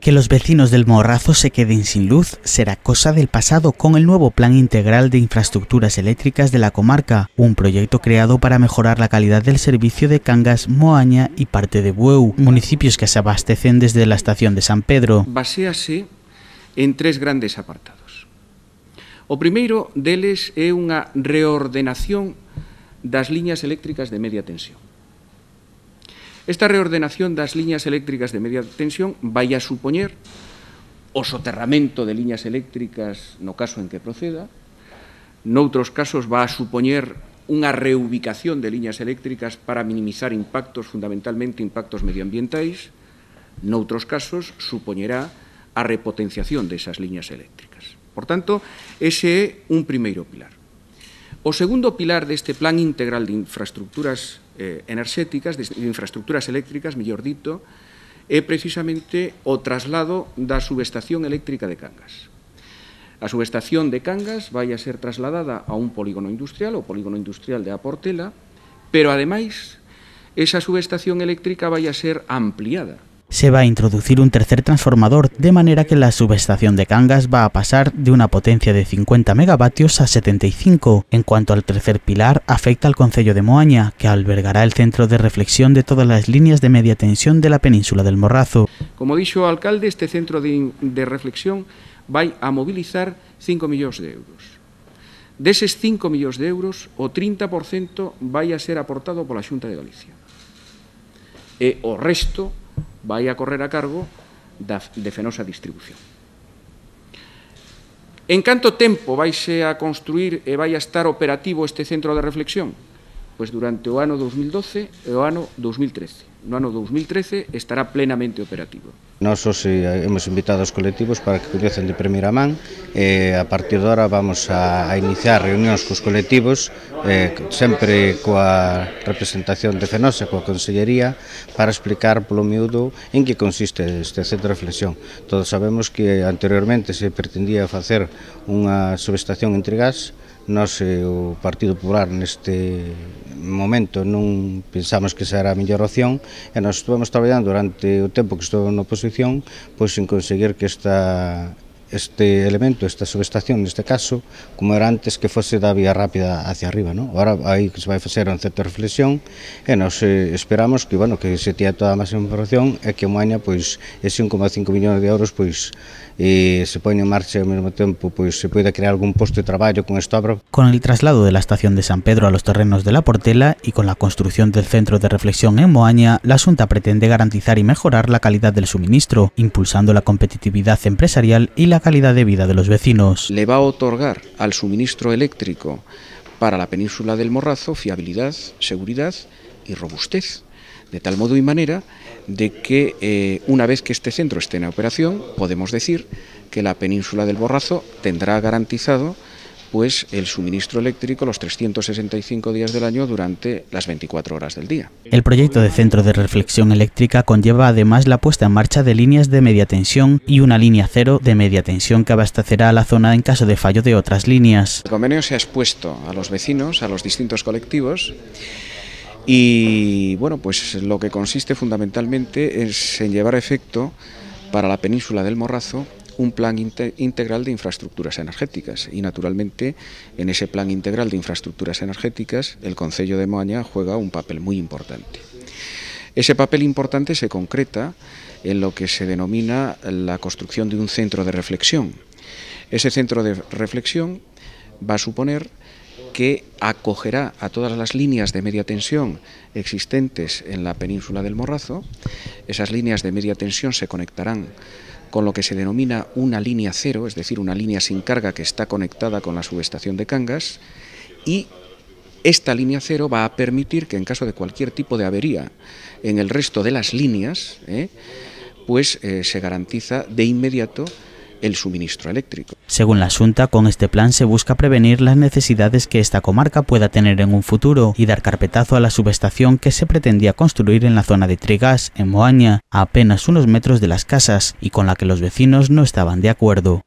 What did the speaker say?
Que los vecinos del Morrazo se queden sin luz será cosa del pasado con el nuevo Plan Integral de Infraestructuras Eléctricas de la Comarca, un proyecto creado para mejorar la calidad del servicio de Cangas, Moaña y parte de Bueu, municipios que se abastecen desde la estación de San Pedro. Basease en tres grandes apartados. O primeiro deles é unha reordenación das liñas eléctricas de media tensión. Esta reordenación das liñas eléctricas de media tensión vai a supoñer o soterramento de liñas eléctricas no caso en que proceda, noutros casos va a supoñer unha reubicación de liñas eléctricas para minimizar impactos, fundamentalmente impactos medioambientais, noutros casos supoñerá a repotenciación desas liñas eléctricas. Por tanto, ese é un primeiro pilar. O segundo pilar deste Plan Integral de Infraestructuras eh, enerxéticas, de infraestructuras eléctricas, mellor dito, é precisamente o traslado da subestación eléctrica de Cangas. A subestación de Cangas vai a ser trasladada a un polígono industrial, o polígono industrial de Aportela, pero ademais esa subestación eléctrica vai a ser ampliada se va a introducir un tercer transformador, de manera que la subestación de Cangas va a pasar de una potencia de 50 megavatios a 75. En cuanto al tercer pilar, afecta al concello de Moaña, que albergará el centro de reflexión de todas las líneas de media tensión de la península del Morrazo. Como dicho alcalde, este centro de, reflexión ...va a movilizar 5 millones de euros. ...de esos 5 millones de euros, o 30% va a ser aportado por la Junta de Galicia. E o resto vai a correr a cargo da, de Fenosa Distribución. En canto tempo vaise a construir e vai a estar operativo este centro de reflexión? pois durante o ano 2012 e o ano 2013. No ano 2013 estará plenamente operativo. Nós os eh, hemos invitado aos colectivos para que conhecen de primeira man e a partir de ahora vamos a, a iniciar reunións cos colectivos eh, sempre coa representación de Fenosa, coa Consellería para explicar polo miúdo en que consiste este centro de reflexión. Todos sabemos que anteriormente se pretendía facer unha subestación entre gas Nos o Partido Popular neste momento non pensamos que será a mellor opción e nos estuvemos traballando durante o tempo que estou na oposición pois en conseguir que esta este elemento, esta subestación en este caso, como era antes que fuese da vía rápida hacia arriba, ¿no? Ahora aí se va a facer un centro de reflexión e nos eh, esperamos que, bueno, que se tía toda a información e que moaña, pues, ese 1,5 millones de euros, pues... se pone en marcha ao mesmo tiempo pues... se puede crear algún posto de trabajo con esta obra. Con el traslado de la estación de San Pedro a los terrenos de La Portela y con la construcción del centro de reflexión en Moaña, la Asunta pretende garantizar y mejorar la calidad del suministro, impulsando la competitividad empresarial y la calidad de vida de los vecinos. Le va a otorgar al suministro eléctrico para la península del Morrazo fiabilidad, seguridad y robustez, de tal modo y manera de que eh, una vez que este centro esté en operación, podemos decir que la península del Morrazo tendrá garantizado pues el suministro eléctrico los 365 días del año durante las 24 horas del día. El proyecto de centro de reflexión eléctrica conlleva además la puesta en marcha de líneas de media tensión y una línea cero de media tensión que abastecerá a la zona en caso de fallo de otras líneas. El convenio se ha expuesto a los vecinos, a los distintos colectivos y bueno, pues lo que consiste fundamentalmente es en llevar efecto para la península del Morrazo un plan integral de infraestructuras energéticas y naturalmente en ese plan integral de infraestructuras energéticas el Concello de Moaña juega un papel muy importante. Ese papel importante se concreta en lo que se denomina la construcción de un centro de reflexión. Ese centro de reflexión va a suponer que acogerá a todas las líneas de media tensión existentes en la península del Morrazo. Esas líneas de media tensión se conectarán con lo que se denomina una línea cero, es decir, una línea sin carga que está conectada con la subestación de Cangas, y esta línea cero va a permitir que en caso de cualquier tipo de avería en el resto de las líneas, ¿eh? pues eh, se garantiza de inmediato el suministro eléctrico. Según la Asunta, con este plan se busca prevenir las necesidades que esta comarca pueda tener en un futuro y dar carpetazo a la subestación que se pretendía construir en la zona de Trigas, en Moaña, a apenas unos metros de las casas y con la que los vecinos no estaban de acuerdo.